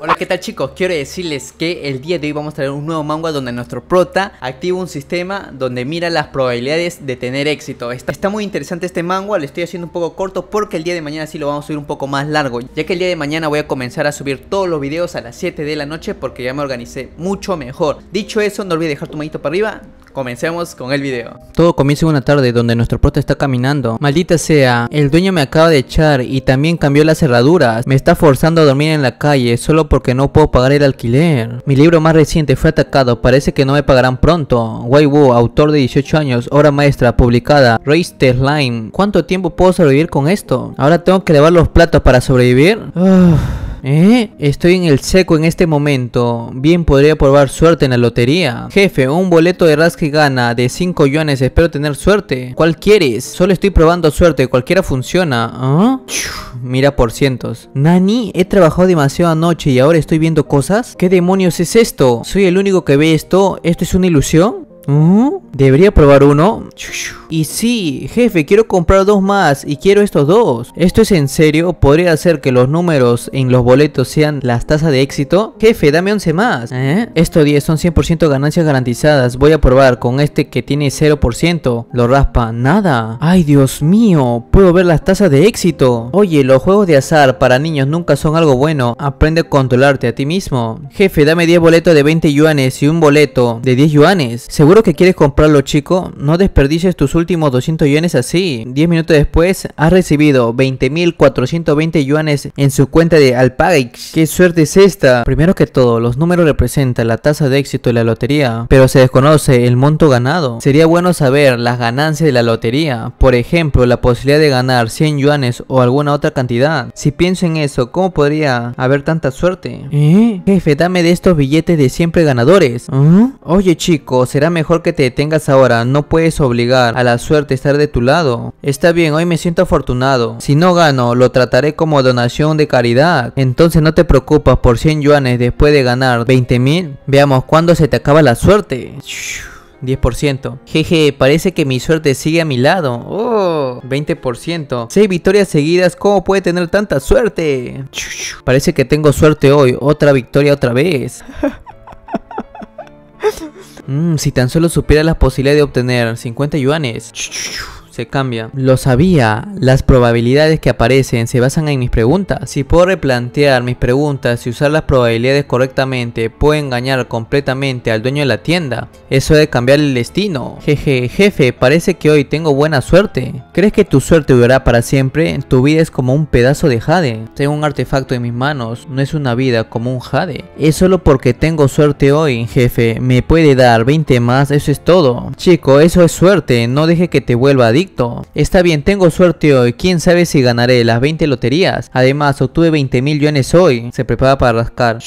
Hola qué tal chicos, quiero decirles que el día de hoy vamos a traer un nuevo manga donde nuestro prota activa un sistema donde mira las probabilidades de tener éxito Está, muy interesante este manga, le estoy haciendo un poco corto porque el día de mañana sí lo vamos a subir un poco más largo Ya que el día de mañana voy a comenzar a subir todos los videos a las 7 de la noche porque ya me organicé mucho mejor Dicho eso no olvides dejar tu manito para arriba, Comencemos con el video. Todo comienza en una tarde donde nuestro prota está caminando. Maldita sea, el dueño me acaba de echar y también cambió las cerraduras. Me está forzando a dormir en la calle solo porque no puedo pagar el alquiler. Mi libro más reciente fue atacado, parece que no me pagarán pronto. Wei Wu, autor de 18 años, obra maestra, publicada, Race the Slime. ¿Cuánto tiempo puedo sobrevivir con esto? ¿Ahora tengo que llevar los platos para sobrevivir? Uff. Ah. ¿Eh? Estoy en el seco en este momento. Bien podría probar suerte en la lotería. Jefe, un boleto de rasque gana de 5 yones. Espero tener suerte. ¿Cuál quieres? Solo estoy probando suerte. Cualquiera funciona. ¿Ah? Mira por cientos. Nani, he trabajado demasiado anoche y ahora estoy viendo cosas. ¿Qué demonios es esto? ¿Soy el único que ve esto? ¿Esto es una ilusión? Debería probar uno. Y sí, jefe, quiero comprar dos más y quiero estos dos. ¿Esto es en serio? ¿Podría ser que los números en los boletos sean las tasas de éxito? Jefe, dame 11 más. ¿Eh? Estos 10 son 100% ganancias garantizadas. Voy a probar con este que tiene 0%. Lo raspa. Nada. Ay, Dios mío. Puedo ver las tasas de éxito. Oye, los juegos de azar para niños nunca son algo bueno. Aprende a controlarte a ti mismo. Jefe, dame 10 boletos de 20 yuanes y un boleto de 10 yuanes que quieres comprarlo chico? No desperdicies tus últimos 200 yuanes así. 10 minutos después has recibido 20.420 yuanes en su cuenta de Alpagix, ¡Qué suerte es esta! Primero que todo, los números representan la tasa de éxito de la lotería, pero se desconoce el monto ganado. Sería bueno saber las ganancias de la lotería, por ejemplo, la posibilidad de ganar 100 yuanes o alguna otra cantidad. Si pienso en eso, ¿cómo podría haber tanta suerte? ¿Eh? Jefe, dame de estos billetes de siempre ganadores. ¿Mm? Oye chico, será mejor mejor que te detengas ahora, no puedes obligar a la suerte a estar de tu lado. Está bien, hoy me siento afortunado. Si no gano, lo trataré como donación de caridad. Entonces no te preocupas por 100 yuanes después de ganar 20 mil. Veamos cuándo se te acaba la suerte. 10%. Jeje, parece que mi suerte sigue a mi lado. Oh, 20%. 6 victorias seguidas, ¿cómo puede tener tanta suerte? Parece que tengo suerte hoy. Otra victoria otra vez. Mm, si tan solo supiera la posibilidad de obtener 50 yuanes se cambia. Lo sabía, las probabilidades que aparecen se basan en mis preguntas. Si puedo replantear mis preguntas y usar las probabilidades correctamente, puedo engañar completamente al dueño de la tienda. Eso de cambiar el destino. Jeje, jefe, parece que hoy tengo buena suerte. ¿Crees que tu suerte durará para siempre? Tu vida es como un pedazo de jade. Tengo un artefacto en mis manos, no es una vida como un jade. Es solo porque tengo suerte hoy, jefe. Me puede dar 20 más, eso es todo. Chico, eso es suerte, no deje que te vuelva adicto. Está bien, tengo suerte hoy, quién sabe si ganaré las 20 loterías. Además, obtuve 20 mil yones hoy. Se prepara para rascar.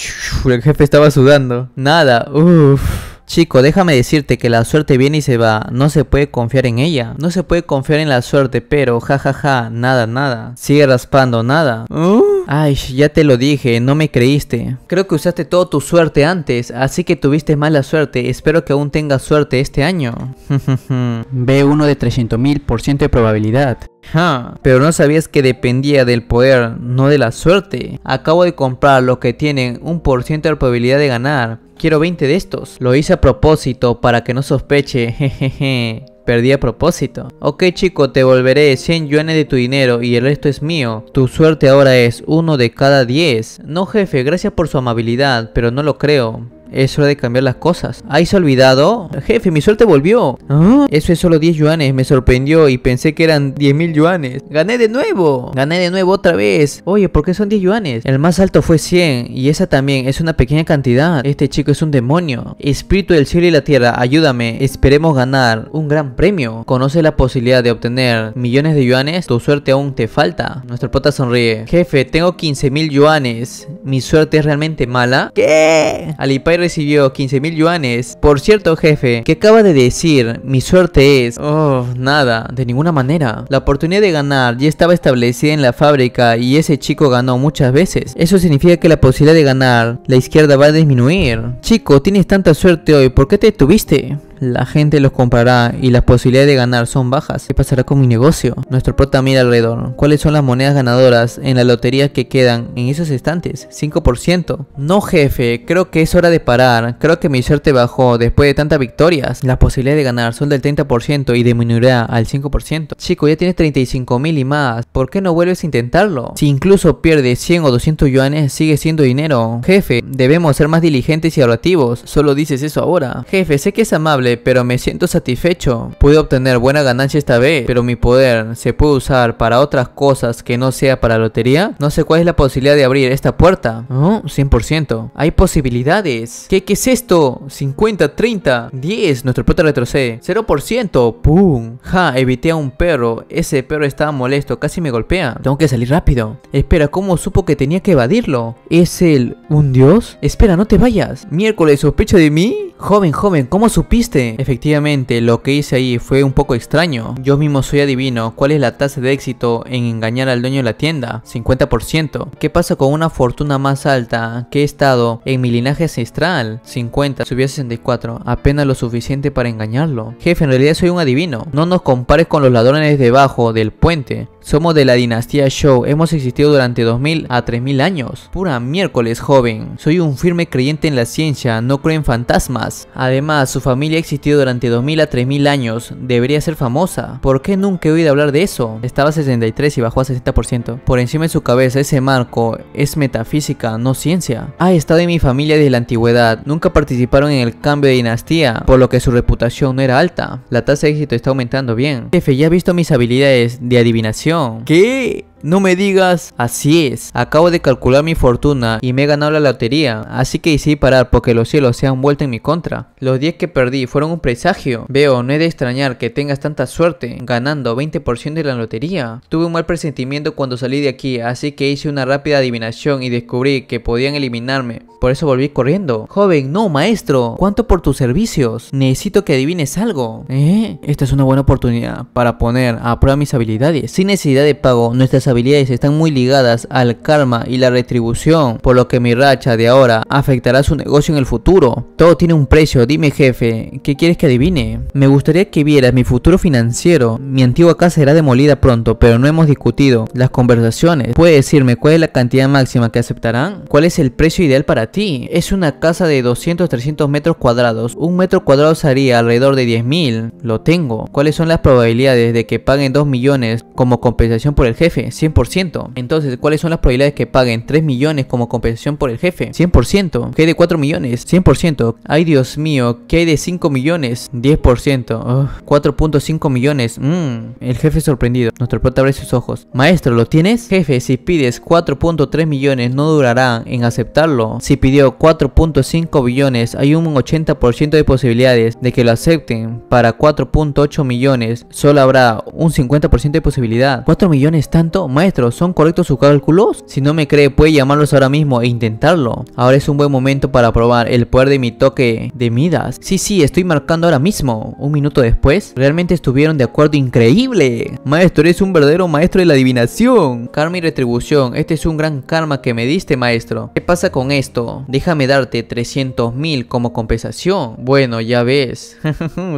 el jefe estaba sudando. Nada, uff. Chico, déjame decirte que la suerte viene y se va, no se puede confiar en ella, no se puede confiar en la suerte, pero jajaja, ja, ja, nada, nada, sigue raspando, nada. Uh. Ay, ya te lo dije, no me creíste. Creo que usaste toda tu suerte antes, así que tuviste mala suerte, espero que aún tengas suerte este año. Ve uno de 300.000% de probabilidad. Ja, Pero no sabías que dependía del poder, no de la suerte. Acabo de comprar lo que tienen un por ciento de probabilidad de ganar. Quiero 20 de estos. Lo hice a propósito para que no sospeche. Jejeje. Perdí a propósito. Ok chico, te volveré 100 yuanes de tu dinero y el resto es mío. Tu suerte ahora es uno de cada 10. No jefe, gracias por su amabilidad, pero no lo creo. Es hora de cambiar las cosas. ¿Hay se olvidado? Jefe, mi suerte volvió. Ah, eso es solo 10 yuanes. Me sorprendió y pensé que eran 10 mil yuanes. ¡Gané de nuevo! ¡Gané de nuevo otra vez! Oye, ¿por qué son 10 yuanes? El más alto fue 100 y esa también es una pequeña cantidad. Este chico es un demonio. Espíritu del cielo y la tierra, ayúdame. Esperemos ganar un gran premio. Conoce la posibilidad de obtener millones de yuanes. Tu suerte aún te falta. Nuestro pota sonríe. Jefe, tengo 15 mil yuanes. Mi suerte es realmente mala. ¿Qué? Alipay recibió 15 mil yuanes por cierto jefe que acaba de decir, mi suerte es... Oh, nada, de ninguna manera. La oportunidad de ganar ya estaba establecida en la fábrica y ese chico ganó muchas veces. Eso significa que la posibilidad de ganar, la izquierda va a disminuir. Chico, tienes tanta suerte hoy, ¿por qué te tuviste? la gente los comprará y las posibilidades de ganar son bajas. ¿Qué pasará con mi negocio? Nuestro prota mira alrededor. ¿Cuáles son las monedas ganadoras en la lotería que quedan en esos estantes? 5%. No jefe, creo que es hora de parar. Creo que mi suerte bajó después de tantas victorias. Las posibilidades de ganar son del 30% y disminuirá al 5%. Chico, ya tienes 35 mil y más. ¿Por qué no vuelves a intentarlo? Si incluso pierdes 100 o 200 yuanes, sigue siendo dinero. Jefe, debemos ser más diligentes y ahorrativos. Solo dices eso ahora. Jefe, sé que es amable pero me siento satisfecho. Pude obtener buena ganancia esta vez, pero mi poder se puede usar para otras cosas que no sea para lotería. No sé cuál es la posibilidad de abrir esta puerta. Oh, 100%. Hay posibilidades. ¿Qué, es esto? 50, 30, 10. Nuestro puerta retrocede. 0%. ¡Pum! Ja, evité a un perro. Ese perro estaba molesto. Casi me golpea. Tengo que salir rápido. Espera, ¿cómo supo que tenía que evadirlo? ¿Es él un dios? Espera, no te vayas. Miércoles, ¿sospecha de mí? Joven, joven, ¿cómo supiste? Efectivamente, lo que hice ahí fue un poco extraño. Yo mismo soy adivino cuál es la tasa de éxito en engañar al dueño de la tienda, 50%. ¿Qué pasa con una fortuna más alta que he estado en mi linaje ancestral? 50, subí a 64, apenas lo suficiente para engañarlo. Jefe, en realidad soy un adivino. No nos compares con los ladrones debajo del puente. Somos de la dinastía Show, hemos existido durante 2000 a 3000 años. Pura miércoles, joven. Soy un firme creyente en la ciencia, no creo en fantasmas. Además, su familia ha existido durante 2000 a 3000 años, debería ser famosa. ¿Por qué nunca he oído hablar de eso? Estaba a 63 y bajó a 60%. Por encima de su cabeza ese marco es metafísica, no ciencia. Ha estado en mi familia desde la antigüedad, nunca participaron en el cambio de dinastía, por lo que su reputación no era alta. La tasa de éxito está aumentando bien. Jefe, ya ha visto mis habilidades de adivinación ¿Qué? No me digas, así es, acabo de calcular mi fortuna y me he ganado la lotería, así que decidí parar porque los cielos se han vuelto en mi contra. Los 10 que perdí fueron un presagio. Veo, no he de extrañar que tengas tanta suerte, ganando 20% de la lotería. Tuve un mal presentimiento cuando salí de aquí, así que hice una rápida adivinación y descubrí que podían eliminarme. Por eso volví corriendo. Joven, no, maestro, ¿cuánto por tus servicios? Necesito que adivines algo. ¿Eh? Esta es una buena oportunidad para poner a prueba mis habilidades. Sin necesidad de pago, No nuestras habilidades están muy ligadas al karma y la retribución, por lo que mi racha de ahora afectará su negocio en el futuro. Todo tiene un precio, dime jefe, ¿qué quieres que adivine? Me gustaría que vieras mi futuro financiero. Mi antigua casa será demolida pronto, pero no hemos discutido las conversaciones. ¿Puedes decirme cuál es la cantidad máxima que aceptarán? ¿Cuál es el precio ideal para ti? Es una casa de 200-300 metros cuadrados. Un metro cuadrado sería alrededor de 10.000. Lo tengo. ¿Cuáles son las probabilidades de que paguen 2 millones como compensación por el jefe? 100%. Entonces, ¿cuáles son las probabilidades que paguen 3 millones como compensación por el jefe? 100%. ¿Qué hay de 4 millones? 100%. Ay, Dios mío, ¿qué hay de 5 millones? 10%. 4.5 millones. Mm, el jefe sorprendido. Nuestro prota abre sus ojos. Maestro, ¿lo tienes? Jefe, si pides 4.3 millones, no durará en aceptarlo. Si pidió 4.5 billones, hay un 80% de posibilidades de que lo acepten. Para 4.8 millones, solo habrá un 50% de posibilidad. ¿4 millones tanto? maestro, ¿son correctos sus cálculos? Si no me cree, puede llamarlos ahora mismo e intentarlo. Ahora es un buen momento para probar el poder de mi toque de Midas. Sí, sí, estoy marcando ahora mismo. Un minuto después, realmente estuvieron de acuerdo increíble. Maestro, eres un verdadero maestro de la adivinación. Karma y retribución, este es un gran karma que me diste, maestro. ¿Qué pasa con esto? Déjame darte 300 mil como compensación. Bueno, ya ves.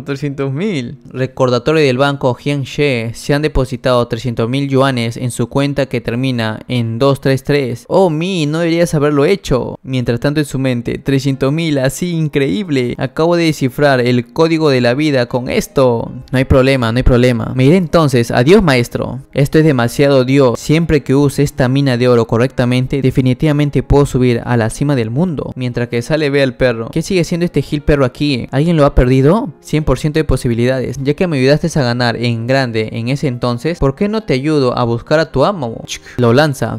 300 mil. Recordatorio del banco Hien She. Se han depositado 300.000 mil yuanes en su su cuenta que termina en 233. Oh, mi, no deberías haberlo hecho. Mientras tanto en su mente, 300.000, así increíble. Acabo de descifrar el código de la vida con esto. No hay problema, no hay problema. Me iré entonces. Adiós, maestro. Esto es demasiado Dios. Siempre que use esta mina de oro correctamente, definitivamente puedo subir a la cima del mundo. Mientras que sale, ve al perro. ¿Qué sigue siendo este gil perro aquí? ¿Alguien lo ha perdido? 100% de posibilidades. Ya que me ayudaste a ganar en grande en ese entonces, ¿por qué no te ayudo a buscar a tu amo. Lo lanza.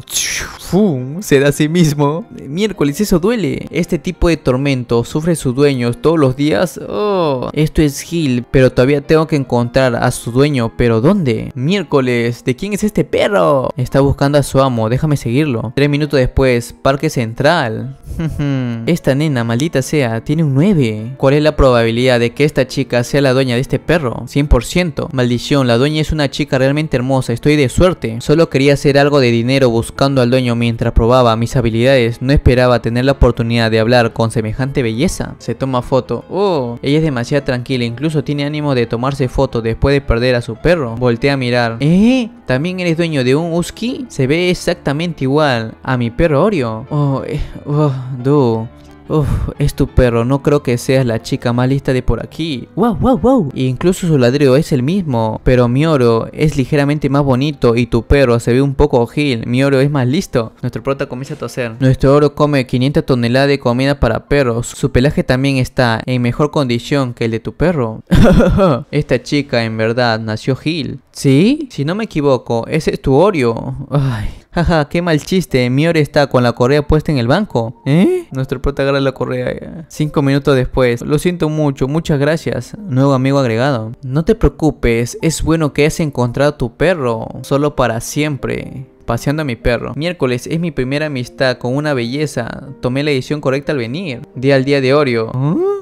¡Fum! Se da a sí mismo. Miércoles, eso duele. Este tipo de tormento sufre sus dueños todos los días. Oh, esto es Gil, pero todavía tengo que encontrar a su dueño. ¿Pero dónde? Miércoles, ¿de quién es este perro? Está buscando a su amo, déjame seguirlo. Tres minutos después, Parque Central. esta nena, maldita sea, tiene un 9. ¿Cuál es la probabilidad de que esta chica sea la dueña de este perro? 100%. Maldición, la dueña es una chica realmente hermosa, estoy de suerte. Solo quería hacer algo de dinero buscando al dueño mientras probaba mis habilidades, no esperaba tener la oportunidad de hablar con semejante belleza. Se toma foto. Oh, ella es demasiado tranquila, incluso tiene ánimo de tomarse foto después de perder a su perro. Voltea a mirar. ¿Eh? ¿También eres dueño de un husky? Se ve exactamente igual a mi perro Oreo. Oh, eh, oh, Uf, es tu perro, no creo que seas la chica más lista de por aquí. ¡Wow, wow, wow! incluso su ladrido es el mismo, pero mi oro es ligeramente más bonito y tu perro se ve un poco gil Mi oro es más listo. Nuestro prota comienza a toser. Nuestro oro come 500 toneladas de comida para perros. Su pelaje también está en mejor condición que el de tu perro. Esta chica en verdad nació Gil. ¿Sí? Si no me equivoco, ese es tu Oreo. Ay. Jaja, qué mal chiste. Miore está con la correa puesta en el banco. ¿Eh? Nuestro protagonista la correa. Eh. Cinco minutos después. Lo siento mucho, muchas gracias. Nuevo amigo agregado. No te preocupes, es bueno que hayas encontrado tu perro. Solo para siempre paseando a mi perro. Miércoles es mi primera amistad con una belleza. Tomé la decisión correcta al venir. Día al día de Oreo.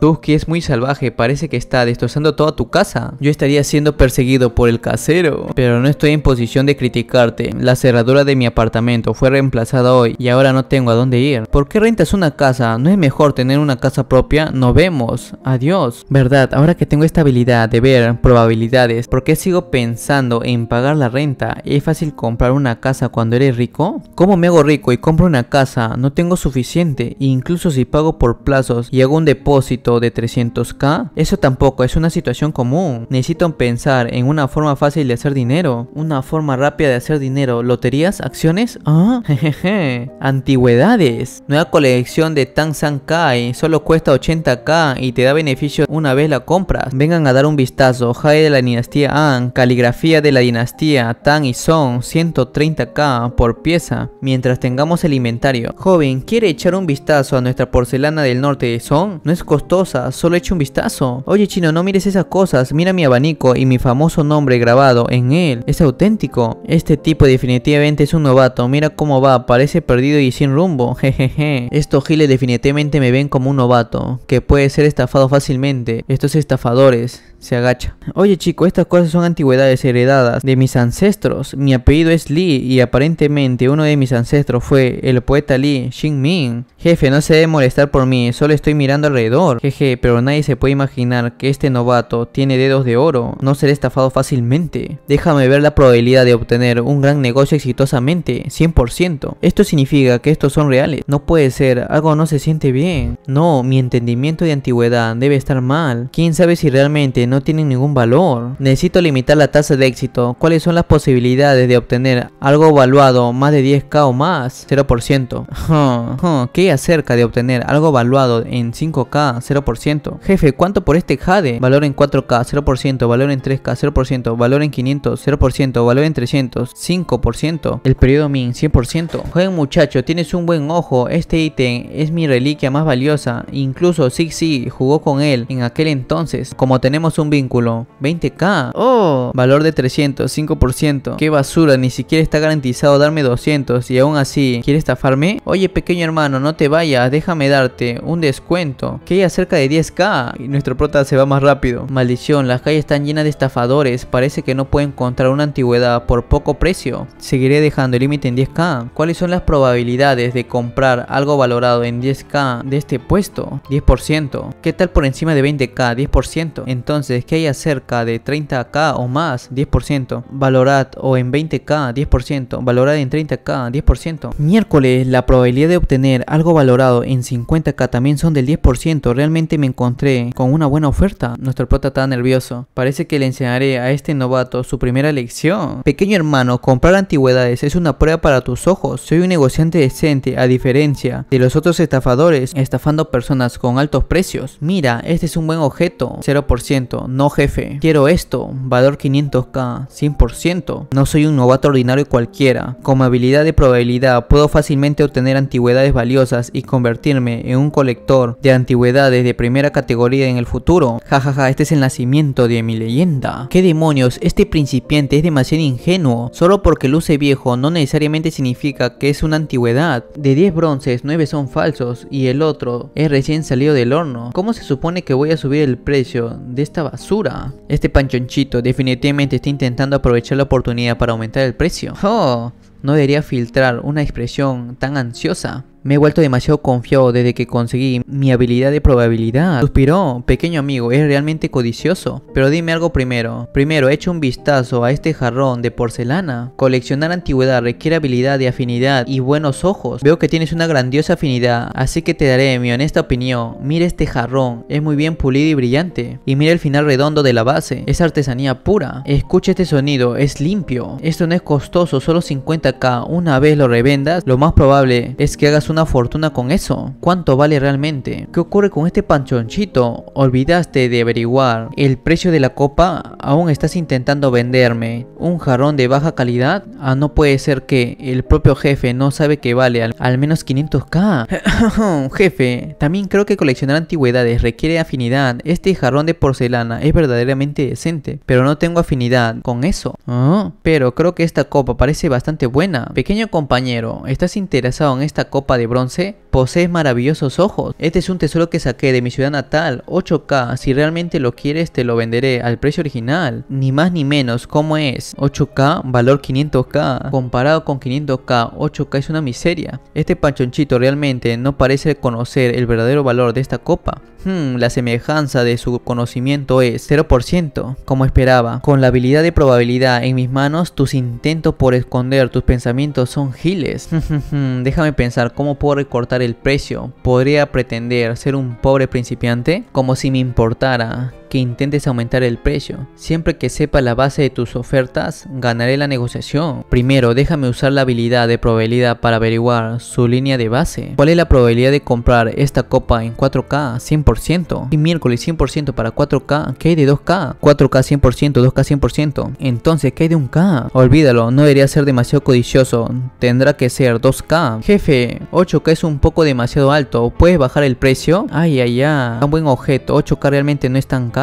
Tú ¿Ah? que es muy salvaje, parece que está destrozando toda tu casa. Yo estaría siendo perseguido por el casero. Pero no estoy en posición de criticarte. La cerradura de mi apartamento fue reemplazada hoy y ahora no tengo a dónde ir. ¿Por qué rentas una casa? ¿No es mejor tener una casa propia? No vemos. Adiós. Verdad, ahora que tengo esta habilidad de ver probabilidades, ¿por qué sigo pensando en pagar la renta? Es fácil comprar una casa cuando eres rico? ¿Cómo me hago rico y compro una casa? No tengo suficiente, e incluso si pago por plazos y hago un depósito de 300k, eso tampoco es una situación común. Necesito pensar en una forma fácil de hacer dinero, una forma rápida de hacer dinero, loterías, acciones, ah, antigüedades, nueva colección de Tang San Kai, solo cuesta 80k y te da beneficio una vez la compras. Vengan a dar un vistazo, Jae de la dinastía An, caligrafía de la dinastía Tang y Song, 130k por pieza mientras tengamos el inventario. Joven, ¿quiere echar un vistazo a nuestra porcelana del norte? ¿Son? No es costosa, solo eche un vistazo. Oye chino, no mires esas cosas, mira mi abanico y mi famoso nombre grabado en él. Es auténtico. Este tipo definitivamente es un novato, mira cómo va, parece perdido y sin rumbo. Jejeje. Estos giles definitivamente me ven como un novato, que puede ser estafado fácilmente. Estos estafadores se agacha. Oye chico, estas cosas son antigüedades heredadas de mis ancestros. Mi apellido es Lee y aparentemente uno de mis ancestros fue el poeta Lee Ming. Jefe, no se debe molestar por mí, solo estoy mirando alrededor. Jeje, pero nadie se puede imaginar que este novato tiene dedos de oro. No seré estafado fácilmente. Déjame ver la probabilidad de obtener un gran negocio exitosamente, 100%. Esto significa que estos son reales. No puede ser, algo no se siente bien. No, mi entendimiento de antigüedad debe estar mal. ¿Quién sabe si realmente no tienen ningún valor. Necesito limitar la tasa de éxito. ¿Cuáles son las posibilidades de obtener algo valuado más de 10k o más? 0%. ¿Qué acerca de obtener algo valuado en 5k? 0%. Jefe, ¿cuánto por este jade? Valor en 4k, 0%. Valor en 3k, 0%. Valor en 500, 0%. Valor en 300, 5%. El periodo min, 100%. Joven muchacho, tienes un buen ojo. Este ítem es mi reliquia más valiosa. Incluso Zig jugó con él en aquel entonces. Como tenemos un vínculo. 20k. Oh. Valor de 300, 5%. Qué basura, ni siquiera está garantizado darme 200 y aún así, ¿quiere estafarme? Oye pequeño hermano, no te vayas, déjame darte un descuento. Que hay acerca de 10k y nuestro prota se va más rápido. Maldición, las calles están llenas de estafadores, parece que no puedo encontrar una antigüedad por poco precio. Seguiré dejando el límite en 10k. ¿Cuáles son las probabilidades de comprar algo valorado en 10k de este puesto? 10%. ¿Qué tal por encima de 20k? 10%. Entonces, que haya cerca de 30k o más, 10%. Valorad o en 20k, 10%. Valorad en 30k, 10%. Miércoles, la probabilidad de obtener algo valorado en 50k también son del 10%. Realmente me encontré con una buena oferta. Nuestro prota está nervioso. Parece que le enseñaré a este novato su primera lección. Pequeño hermano, comprar antigüedades es una prueba para tus ojos. Soy un negociante decente, a diferencia de los otros estafadores, estafando personas con altos precios. Mira, este es un buen objeto, 0% no jefe. Quiero esto, valor 500k, 100%. No soy un novato ordinario cualquiera. Como habilidad de probabilidad puedo fácilmente obtener antigüedades valiosas y convertirme en un colector de antigüedades de primera categoría en el futuro. Jajaja, este es el nacimiento de mi leyenda. ¿Qué demonios? Este principiante es demasiado ingenuo. Solo porque luce viejo no necesariamente significa que es una antigüedad. De 10 bronces, 9 son falsos y el otro es recién salido del horno. ¿Cómo se supone que voy a subir el precio de esta basura. Este panchonchito definitivamente está intentando aprovechar la oportunidad para aumentar el precio. Oh, no debería filtrar una expresión tan ansiosa. Me he vuelto demasiado confiado desde que conseguí mi habilidad de probabilidad. Suspiró, pequeño amigo, es realmente codicioso. Pero dime algo primero. Primero, echa un vistazo a este jarrón de porcelana. Coleccionar antigüedad requiere habilidad de afinidad y buenos ojos. Veo que tienes una grandiosa afinidad, así que te daré mi honesta opinión. Mira este jarrón, es muy bien pulido y brillante. Y mira el final redondo de la base, es artesanía pura. Escucha este sonido, es limpio. Esto no es costoso, solo 50k. Una vez lo revendas, lo más probable es que hagas una fortuna con eso? ¿Cuánto vale realmente? ¿Qué ocurre con este panchonchito? ¿Olvidaste de averiguar el precio de la copa? ¿Aún estás intentando venderme un jarrón de baja calidad? Ah, no puede ser que el propio jefe no sabe que vale al, menos 500k. jefe, también creo que coleccionar antigüedades requiere afinidad. Este jarrón de porcelana es verdaderamente decente, pero no tengo afinidad con eso. Oh, pero creo que esta copa parece bastante buena. Pequeño compañero, ¿estás interesado en esta copa de bronce Posees maravillosos ojos. Este es un tesoro que saqué de mi ciudad natal, 8K. Si realmente lo quieres te lo venderé al precio original. Ni más ni menos, ¿cómo es? 8K, valor 500K. Comparado con 500K, 8K es una miseria. Este panchonchito realmente no parece conocer el verdadero valor de esta copa. Hmm, la semejanza de su conocimiento es 0%, como esperaba. Con la habilidad de probabilidad en mis manos, tus intentos por esconder tus pensamientos son giles. Hmm, hmm, déjame pensar cómo puedo recortar el precio, podría pretender ser un pobre principiante como si me importara que intentes aumentar el precio. Siempre que sepa la base de tus ofertas, ganaré la negociación. Primero, déjame usar la habilidad de probabilidad para averiguar su línea de base. ¿Cuál es la probabilidad de comprar esta copa en 4K 100%? Y miércoles 100% para 4K, ¿qué hay de 2K? 4K 100%, 2K 100%. Entonces, ¿qué hay de 1K? Olvídalo, no debería ser demasiado codicioso, tendrá que ser 2K. Jefe, 8K es un poco demasiado alto, ¿puedes bajar el precio? Ay, ay, ay, tan buen objeto, 8K realmente no es tan caro.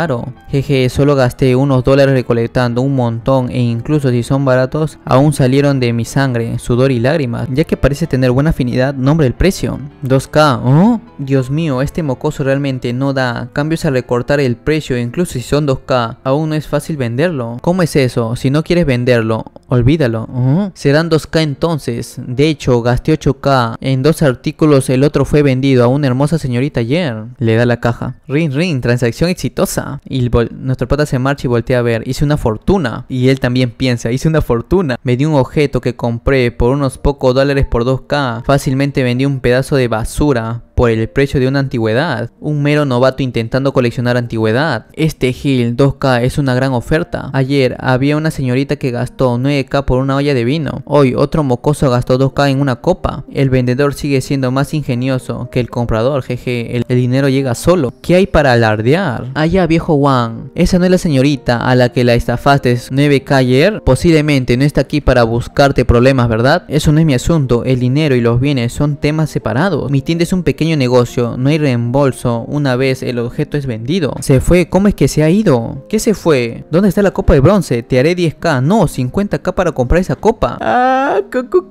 Jeje, solo gasté unos dólares recolectando un montón e incluso si son baratos, aún salieron de mi sangre, sudor y lágrimas, ya que parece tener buena afinidad nombre el precio. 2K, ¿oh? Dios mío, este mocoso realmente no da cambios a recortar el precio, incluso si son 2K, aún no es fácil venderlo. ¿Cómo es eso? Si no quieres venderlo, olvídalo. ¿oh? Serán 2K entonces. De hecho, gasté 8K en dos artículos, el otro fue vendido a una hermosa señorita ayer. Le da la caja. Ring, ring, transacción exitosa. Y nuestro pata se marcha y voltea a ver, hice una fortuna. Y él también piensa, hice una fortuna. Me dio un objeto que compré por unos pocos dólares por 2K. Fácilmente vendí un pedazo de basura por el precio de una antigüedad. Un mero novato intentando coleccionar antigüedad. Este Gil 2K es una gran oferta. Ayer había una señorita que gastó 9K por una olla de vino. Hoy otro mocoso gastó 2K en una copa. El vendedor sigue siendo más ingenioso que el comprador, jeje. El, dinero llega solo. ¿Qué hay para alardear? Allá viejo Juan, esa no es la señorita a la que la estafaste 9K ayer. Posiblemente no está aquí para buscarte problemas, ¿verdad? Eso no es mi asunto. El dinero y los bienes son temas separados. Mi tienda es un pequeño negocio, no hay reembolso una vez el objeto es vendido. Se fue, ¿cómo es que se ha ido? ¿Qué se fue? ¿Dónde está la copa de bronce? Te haré 10k, no, 50k para comprar esa copa. Ah,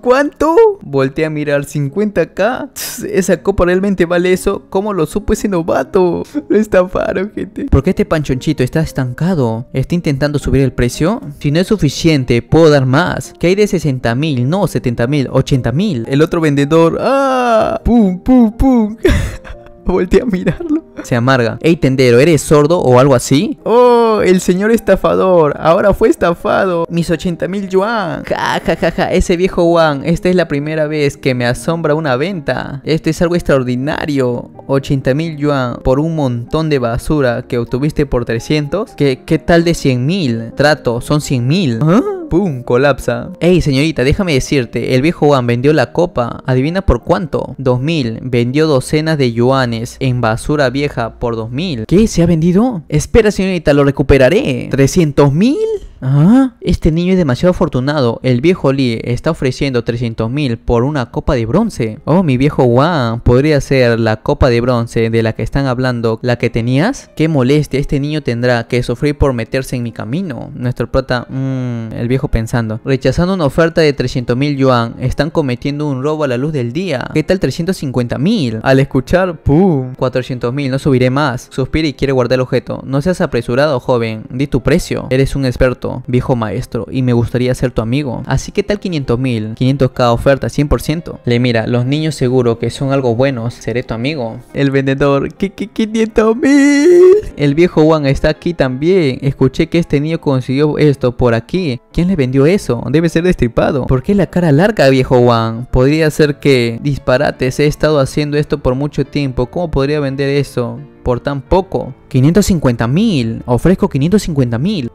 ¿cuánto? Volté a mirar, 50k. Esa copa realmente vale eso. ¿Cómo lo supo ese novato? Lo estafaron, gente. ¿Por qué este panchonchito está estancado? ¿Está intentando subir el precio? Si no es suficiente, puedo dar más. ¿Qué hay de 60 mil? No, 70 mil, 80 mil. El otro vendedor, ah, pum, pum, pum. Volté a mirarlo. Se amarga. Ey, tendero, ¿eres sordo o algo así? Oh, el señor estafador. Ahora fue estafado. Mis 80 mil yuan. Ja, ja, ja, ja. Ese viejo Juan. Esta es la primera vez que me asombra una venta. Esto es algo extraordinario. 80 mil yuan por un montón de basura que obtuviste por 300. ¿Qué, qué tal de 100 mil? Trato, son 100 mil. ¿Ah? ¡Pum! Colapsa. Ey, señorita, déjame decirte, el viejo Juan vendió la copa. ¿Adivina por cuánto? 2000. Vendió docenas de yuanes en basura vieja por 2000. ¿Qué? ¿Se ha vendido? Espera, señorita, lo recuperaré. 300.000 mil? ¿Ah? Este niño es demasiado afortunado. El viejo Lee está ofreciendo 300 mil por una copa de bronce. Oh, mi viejo Juan ¿podría ser la copa de bronce de la que están hablando la que tenías? Qué molestia este niño tendrá que sufrir por meterse en mi camino. Nuestro prota, mmm, el viejo pensando. Rechazando una oferta de 300.000, mil yuan, están cometiendo un robo a la luz del día. ¿Qué tal 350 mil? Al escuchar, ¡pum! 400 mil, no subiré más. Suspira y quiere guardar el objeto. No seas apresurado, joven. Di tu precio. Eres un experto viejo maestro, y me gustaría ser tu amigo. Así que tal 500 mil, 500k oferta, 100%. Le mira, los niños seguro que son algo buenos, seré tu amigo. El vendedor, que qué 500 mil? El viejo Juan está aquí también. Escuché que este niño consiguió esto por aquí. ¿Quién le vendió eso? Debe ser destripado. ¿Por qué la cara larga, viejo Juan? Podría ser que disparates, he estado haciendo esto por mucho tiempo. ¿Cómo podría vender eso? por tan poco. 550 mil, ofrezco 550 mil.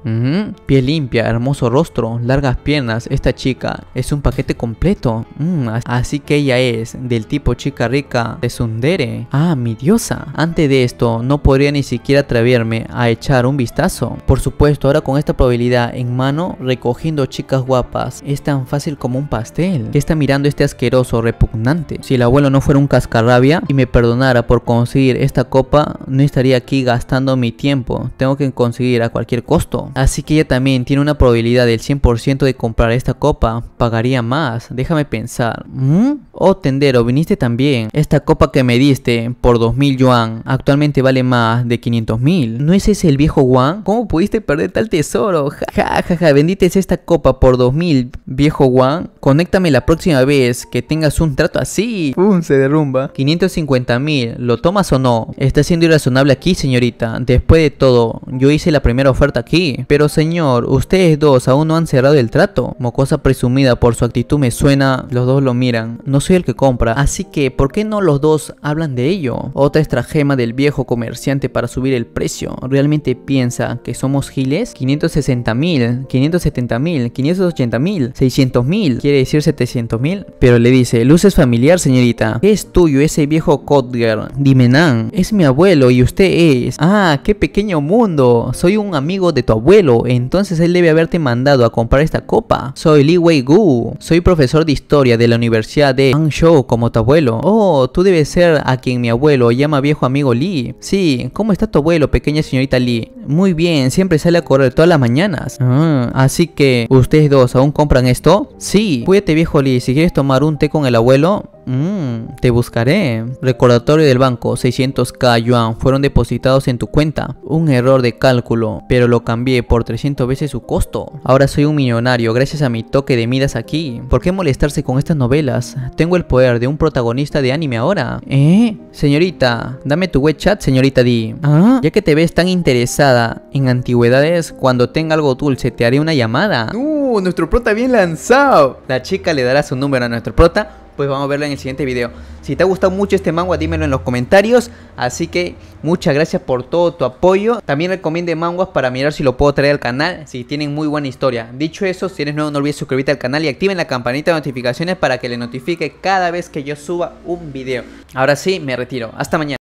Piel limpia, hermoso rostro, largas piernas, esta chica es un paquete completo. Mm, así que ella es del tipo chica rica de Sundere. Ah, mi diosa. Antes de esto, no podría ni siquiera atreverme a echar un vistazo. Por supuesto, ahora con esta probabilidad en mano, recogiendo chicas guapas, es tan fácil como un pastel. Que está mirando este asqueroso, repugnante? Si el abuelo no fuera un cascarrabia y me perdonara por conseguir esta copa, no estaría aquí gastando mi tiempo, tengo que conseguir a cualquier costo. Así que ella también tiene una probabilidad del 100% de comprar esta copa, pagaría más, déjame pensar. ¿Mm? Oh tendero, viniste también. Esta copa que me diste por 2000 yuan actualmente vale más de 500 mil. ¿No es ese el viejo Juan? ¿Cómo pudiste perder tal tesoro? Ja, ja, ja, ja. esta copa por 2000, viejo Juan. Conéctame la próxima vez que tengas un trato así. ¡Pum! Uh, se derrumba. 550 mil, ¿lo tomas o no? Está siendo razonable aquí, señorita. Después de todo, yo hice la primera oferta aquí. Pero señor, ustedes dos aún no han cerrado el trato. Mocosa presumida por su actitud me suena, los dos lo miran. No soy el que compra, así que ¿por qué no los dos hablan de ello? Otra estragema del viejo comerciante para subir el precio. ¿Realmente piensa que somos giles? 560 mil, 570 mil, 580 mil, 600 mil, quiere decir 700 mil. Pero le dice, luces familiar señorita. ¿Qué es tuyo ese viejo dime nan, es mi abuelo y usted es... Ah, qué pequeño mundo. Soy un amigo de tu abuelo, entonces él debe haberte mandado a comprar esta copa. Soy Li Wei Gu. Soy profesor de historia de la Universidad de Hangzhou como tu abuelo. Oh, tú debes ser a quien mi abuelo llama viejo amigo Li. Sí, ¿cómo está tu abuelo, pequeña señorita Li? Muy bien, siempre sale a correr todas las mañanas. Ah, así que, ¿ustedes dos aún compran esto? Sí. Cuídate viejo Lee, si quieres tomar un té con el abuelo, Mmm, te buscaré. Recordatorio del banco, 600k yuan fueron depositados en tu cuenta. Un error de cálculo, pero lo cambié por 300 veces su costo. Ahora soy un millonario gracias a mi toque de miras aquí. ¿Por qué molestarse con estas novelas? Tengo el poder de un protagonista de anime ahora. ¿Eh? Señorita, dame tu chat, señorita Di. ¿Ah? Ya que te ves tan interesada en antigüedades, cuando tenga algo dulce te haré una llamada. ¡Uh! Nuestro prota bien lanzado. La chica le dará su número a nuestro prota pues vamos a verlo en el siguiente video. Si te ha gustado mucho este manga, dímelo en los comentarios. Así que muchas gracias por todo tu apoyo. También recomiende manguas para mirar si lo puedo traer al canal, si tienen muy buena historia. Dicho eso, si eres nuevo no olvides suscribirte al canal y activen la campanita de notificaciones para que le notifique cada vez que yo suba un video. Ahora sí, me retiro. Hasta mañana.